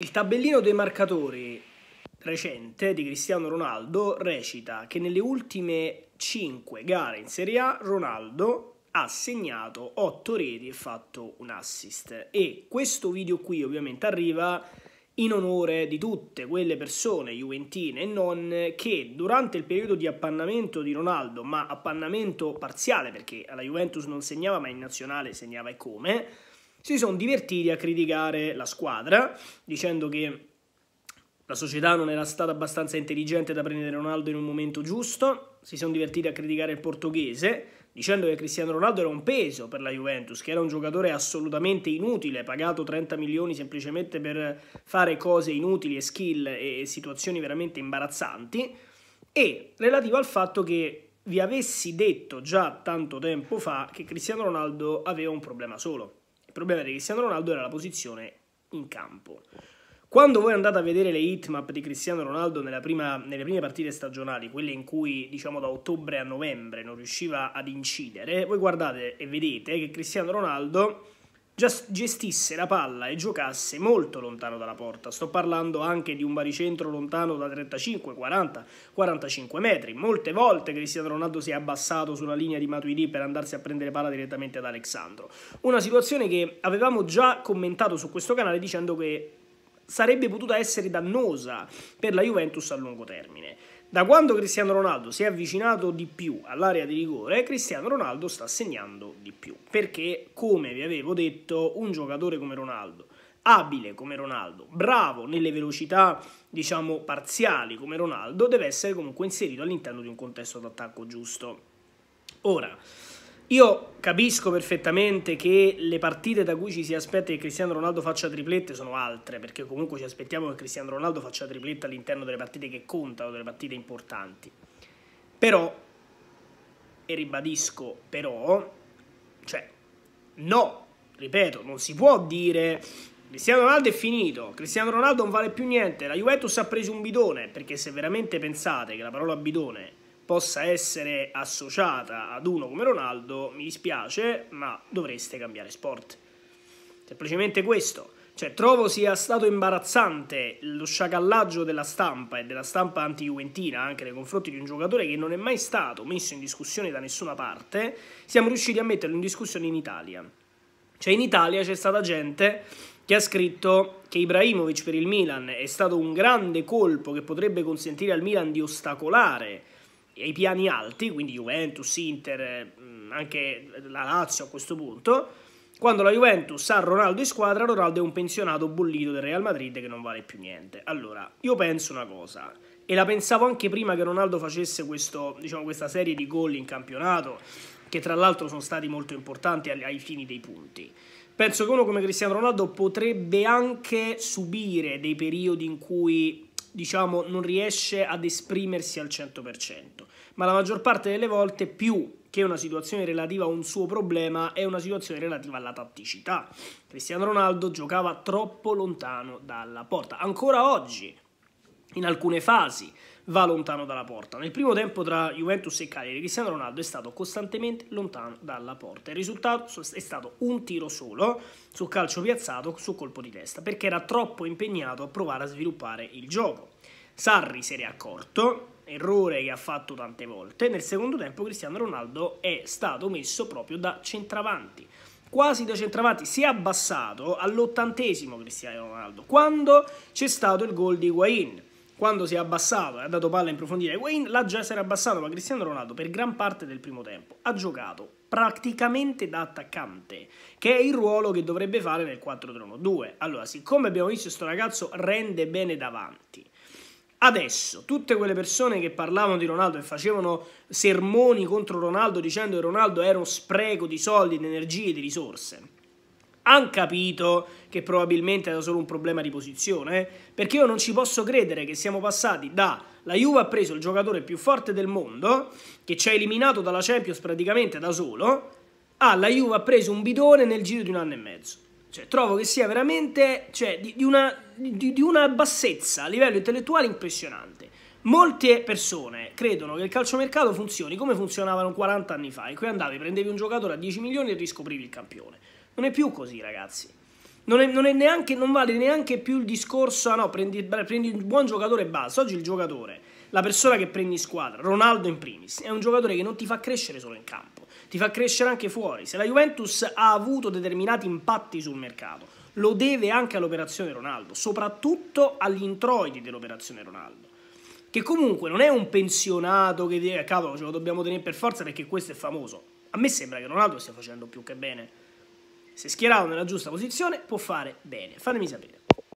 Il tabellino dei marcatori recente di Cristiano Ronaldo recita che nelle ultime 5 gare in Serie A Ronaldo ha segnato 8 reti e fatto un assist. E questo video qui ovviamente arriva in onore di tutte quelle persone, juventine e non, che durante il periodo di appannamento di Ronaldo, ma appannamento parziale perché alla Juventus non segnava ma in nazionale segnava e come, si sono divertiti a criticare la squadra dicendo che la società non era stata abbastanza intelligente da prendere Ronaldo in un momento giusto, si sono divertiti a criticare il portoghese dicendo che Cristiano Ronaldo era un peso per la Juventus, che era un giocatore assolutamente inutile, pagato 30 milioni semplicemente per fare cose inutili e skill e situazioni veramente imbarazzanti, e relativo al fatto che vi avessi detto già tanto tempo fa che Cristiano Ronaldo aveva un problema solo, il problema di Cristiano Ronaldo era la posizione in campo. Quando voi andate a vedere le hitmap di Cristiano Ronaldo prima, nelle prime partite stagionali, quelle in cui diciamo da ottobre a novembre non riusciva ad incidere, voi guardate e vedete che Cristiano Ronaldo gestisse la palla e giocasse molto lontano dalla porta. Sto parlando anche di un baricentro lontano da 35, 40, 45 metri. Molte volte Cristiano Ronaldo si è abbassato sulla linea di Matuidi per andarsi a prendere palla direttamente ad Alexandro. Una situazione che avevamo già commentato su questo canale dicendo che sarebbe potuta essere dannosa per la Juventus a lungo termine. Da quando Cristiano Ronaldo si è avvicinato di più all'area di rigore, Cristiano Ronaldo sta segnando di più, perché come vi avevo detto, un giocatore come Ronaldo, abile come Ronaldo, bravo nelle velocità, diciamo, parziali come Ronaldo, deve essere comunque inserito all'interno di un contesto d'attacco giusto. Ora, io capisco perfettamente che le partite da cui ci si aspetta che Cristiano Ronaldo faccia triplette sono altre, perché comunque ci aspettiamo che Cristiano Ronaldo faccia triplette all'interno delle partite che contano, delle partite importanti. Però, e ribadisco, però, cioè, no, ripeto, non si può dire Cristiano Ronaldo è finito, Cristiano Ronaldo non vale più niente, la Juventus ha preso un bidone, perché se veramente pensate che la parola bidone possa essere associata ad uno come Ronaldo, mi dispiace, ma dovreste cambiare sport. Semplicemente questo. Cioè, trovo sia stato imbarazzante lo sciacallaggio della stampa e della stampa anti-juventina anche nei confronti di un giocatore che non è mai stato messo in discussione da nessuna parte. Siamo riusciti a metterlo in discussione in Italia. Cioè, in Italia c'è stata gente che ha scritto che Ibrahimovic per il Milan è stato un grande colpo che potrebbe consentire al Milan di ostacolare ai piani alti, quindi Juventus, Inter, mm, anche la Lazio a questo punto, quando la Juventus ha Ronaldo in squadra, Ronaldo è un pensionato bollito del Real Madrid che non vale più niente. Allora, io penso una cosa, e la pensavo anche prima che Ronaldo facesse questo, diciamo, questa serie di gol in campionato, che tra l'altro sono stati molto importanti ai, fini dei punti. Penso che uno come Cristiano Ronaldo potrebbe anche subire dei periodi in cui diciamo, non riesce ad esprimersi al 100% ma la maggior parte delle volte più che una situazione relativa a un suo problema è una situazione relativa alla tatticità. Cristiano Ronaldo giocava troppo lontano dalla porta, ancora oggi, in alcune fasi, va lontano dalla porta. Nel primo tempo tra Juventus e Cagliari, Cristiano Ronaldo è stato costantemente lontano dalla porta. Il risultato è stato un tiro solo sul calcio piazzato su colpo di testa, perché era troppo impegnato a provare a sviluppare il gioco. Sarri se ne è accorto, errore che ha fatto tante volte. Nel secondo tempo Cristiano Ronaldo è stato messo proprio da centravanti. Quasi da centravanti si è abbassato all'ottantesimo Cristiano Ronaldo, quando c'è stato il gol di Higuain. Quando si è abbassato e ha dato palla in profondità a Higuain, l'ha già si era abbassato, ma Cristiano Ronaldo per gran parte del primo tempo ha giocato praticamente da attaccante, che è il ruolo che dovrebbe fare nel 4-3-1-2. Allora, siccome abbiamo visto che questo ragazzo rende bene davanti, Adesso, tutte quelle persone che parlavano di Ronaldo e facevano sermoni contro Ronaldo dicendo che Ronaldo era uno spreco di soldi, di energie, di risorse, hanno capito che probabilmente era solo un problema di posizione, eh? perché io non ci posso credere che siamo passati da la Juve ha preso il giocatore più forte del mondo, che ci ha eliminato dalla Champions praticamente da solo, alla Juve ha preso un bidone nel giro di un anno e mezzo. Cioè, trovo che sia veramente cioè, di, di, una, di, di una bassezza a livello intellettuale impressionante. Molte persone credono che il calciomercato funzioni come funzionavano 40 anni fa, in cui andavi, prendevi un giocatore a 10 milioni e riscoprivi il campione. Non è più così, ragazzi. Non, è, non, è neanche, non vale neanche più il discorso, ah no, prendi, prendi un buon giocatore e basta. Oggi il giocatore, la persona che prendi in squadra, Ronaldo in primis, è un giocatore che non ti fa crescere solo in campo ti fa crescere anche fuori. Se la Juventus ha avuto determinati impatti sul mercato, lo deve anche all'operazione Ronaldo, soprattutto agli introiti dell'operazione Ronaldo. Che comunque non è un pensionato che dice eh, cavolo ce lo dobbiamo tenere per forza perché questo è famoso. A me sembra che Ronaldo stia facendo più che bene. Se schierato nella giusta posizione può fare bene. Fatemi sapere.